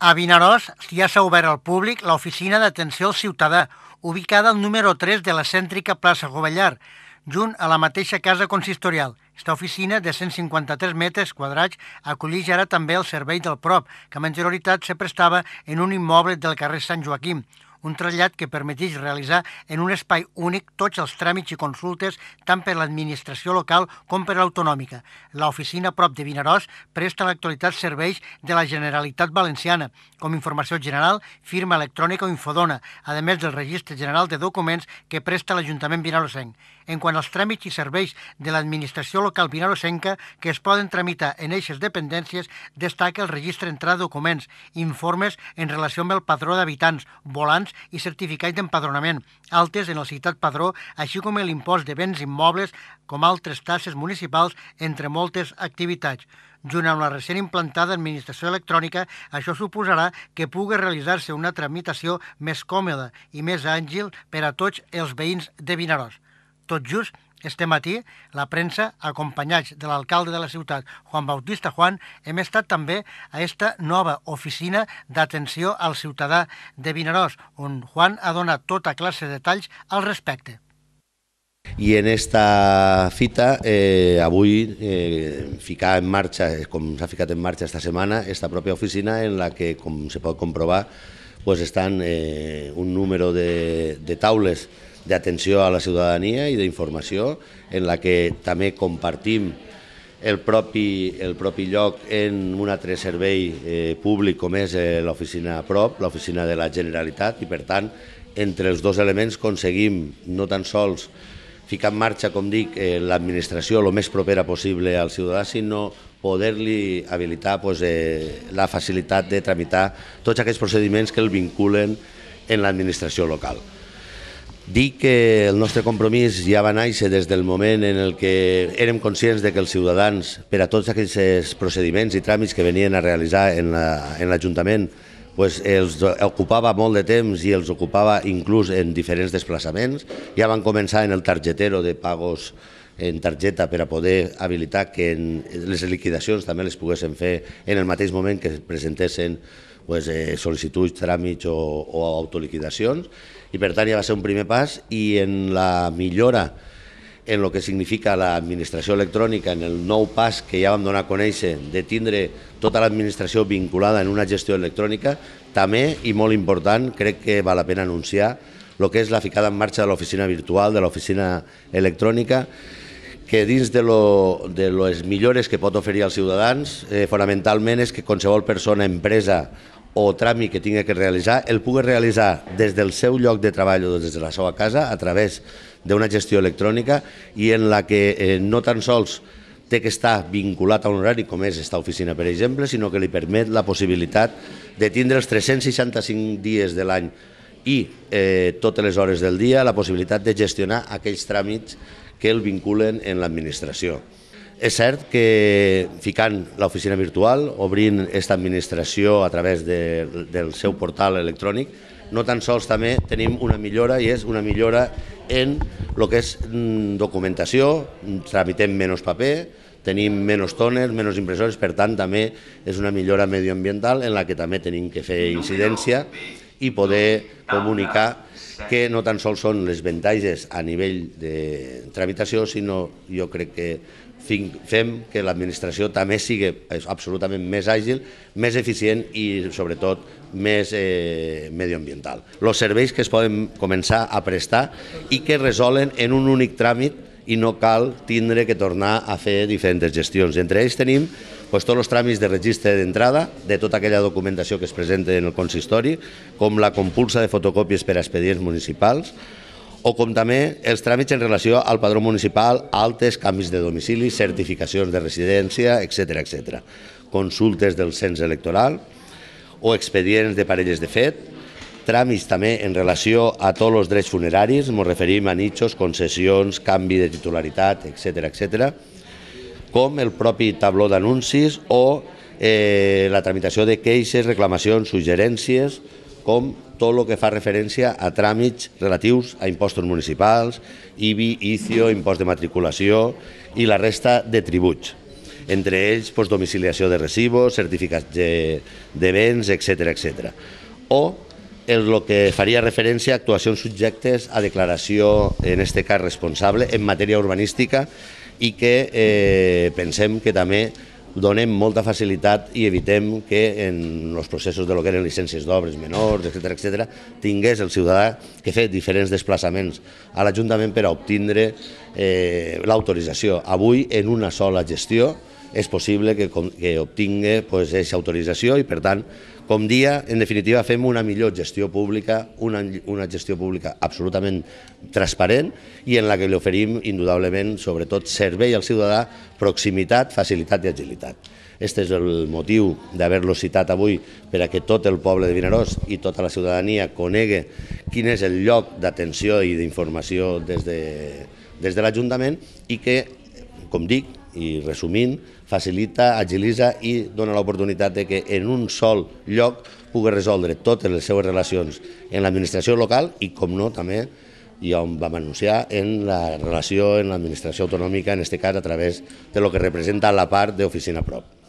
A Vinaròs ja s'ha obert al públic l'oficina d'atenció al ciutadà, ubicada al número 3 de la cèntrica plaça Govellar, junt a la mateixa casa consistorial. Aquesta oficina de 153 metres quadrats acollix ara també el servei del PROP, que amb anterioritat se prestava en un immoble del carrer Sant Joaquim un trasllat que permeteix realitzar en un espai únic tots els tràmits i consultes tant per l'administració local com per l'autonòmica. L'oficina prop de Vinaròs presta l'actualitat serveis de la Generalitat Valenciana, com informació general, firma electrònica o infodona, a més del Registre General de Documents que presta l'Ajuntament Vinarosenc en quant als tràmits i serveis de l'administració local vinarosenca que es poden tramitar en eixes dependències, destaca el registre de documents, informes en relació amb el padró d'habitants, volants i certificats d'empadronament, altes en el citat padró, així com l'impost de béns immobles, com altres taxes municipals, entre moltes activitats. Junt amb la recent implantada administració electrònica, això suposarà que pugui realitzar-se una tramitació més còmoda i més àngil per a tots els veïns de Vinaròs. Tot just este matí, la premsa, acompanyats de l'alcalde de la ciutat, Juan Bautista Juan, hem estat també a esta nova oficina d'atenció al ciutadà de Vinaròs, on Juan ha donat tota classe de detalls al respecte. I en esta fita, eh, avui, eh, ficar en marxa, eh, com s'ha ficat en marxa esta setmana, esta pròpia oficina en la que, com se pot comprovar, pues estan eh, un número de, de taules d'atenció a la ciutadania i d'informació, en la que també compartim el propi, el propi lloc en un altre servei eh, públic com és eh, l'oficina a prop, l'oficina de la Generalitat, i per tant, entre els dos elements aconseguim no tan sols ficar en marxa, com dic, eh, l'administració el més propera possible al ciutadà, sinó poder-li habilitar pues, eh, la facilitat de tramitar tots aquests procediments que el vinculen en l'administració local. Dic que el nostre compromís ja va néixer des del moment en el que érem conscients de que els ciutadans, per a tots aquells eh, procediments i tràmits que venien a realitzar en l'Ajuntament, la, pues els ocupava molt de temps i els ocupava inclús en diferents desplaçaments. Ja van començar en el targetero de pagos en targeta per a poder habilitar que en les liquidacions també les poguessin fer en el mateix moment que presentessin pues, eh, sol·licituds, tràmits o, o autoliquidacions i per tant ja va ser un primer pas i en la millora en el que significa l'administració electrònica, en el nou pas que ja vam donar a conèixer de tindre tota l'administració vinculada en una gestió electrònica, també i molt important, crec que val la pena anunciar el que és la ficada en marxa de l'oficina virtual, de l'oficina electrònica, que dins de, lo, de les millores que pot oferir als ciutadans, eh, fonamentalment és que qualsevol persona, empresa o tràmit que tingui que realitzar el pugui realitzar des del seu lloc de treball o des de la seva casa a través d'una gestió electrònica i en la que eh, no tan sols té que estar vinculat a un horari com és esta oficina, per exemple, sinó que li permet la possibilitat de tindre els 365 dies de l'any i eh, totes les hores del dia la possibilitat de gestionar aquells tràmits que el vinculen en l'administració. És cert que ficant l'oficina virtual, obrint aquesta administració a través de, del seu portal electrònic, no tan sols també tenim una millora i és una millora en el que és mm, documentació, tramitem menys paper, tenim menys tones, menys impressores, per tant també és una millora medioambiental en la que també tenim que fer incidència i poder comunicar que no tan sols són les avantatges a nivell de tramitació, sinó jo crec que fem que l'administració també sigui absolutament més àgil, més eficient i sobretot més eh, medioambiental. Els serveis que es poden començar a prestar i que resolen en un únic tràmit i no cal tindre que tornar a fer diferents gestions. Entre ells tenim doncs, tots els tràmits de registre d'entrada de tota aquella documentació que es presenta en el consistori, com la compulsa de fotocòpies per a expedients municipals, o com també els tràmits en relació al padró municipal, altes, canvis de domicili, certificacions de residència, etc etc. consultes del cens electoral o expedients de parelles de fet, tràmits també en relació a tots els drets funeraris, ens referim a nitxos, concessions, canvi de titularitat, etc etc, com el propi tabló d'anuncis o eh, la tramitació de queixes, reclamacions, suggerències, com tot el que fa referència a tràmits relatius a impostos municipals, IBI, ICIO, impost de matriculació i la resta de tributs entre ells doncs, domiciliació de recibos, certificats de, de béns, etc etc. O en el que faria referència a actuacions subjectes a declaració, en este cas responsable, en matèria urbanística i que eh, pensem que també donem molta facilitat i evitem que en els processos de lo que eren llicències d'obres menors, etc etc, tingués el ciutadà que fer diferents desplaçaments a l'Ajuntament per a obtindre eh, l'autorització. Avui, en una sola gestió, és possible que, que obtingui pues, aquesta autorització i, per tant, com dia, en definitiva, fem una millor gestió pública, una, una gestió pública absolutament transparent i en la que li oferim, indudablement, sobretot servei al ciutadà, proximitat, facilitat i agilitat. Aquest és el motiu d'haver-lo citat avui per a que tot el poble de Vinaròs i tota la ciutadania conegue quin és el lloc d'atenció i d'informació des de, des de l'Ajuntament i que, com dic, i resumint, facilita, agilitza i dona l'oportunitat de que en un sol lloc pugui resoldre totes les seues relacions en l'administració local i, com no, també i on vam anunciar en la relació en l'administració autonòmica, en aquest cas a través de lo que representa la part d'oficina prop.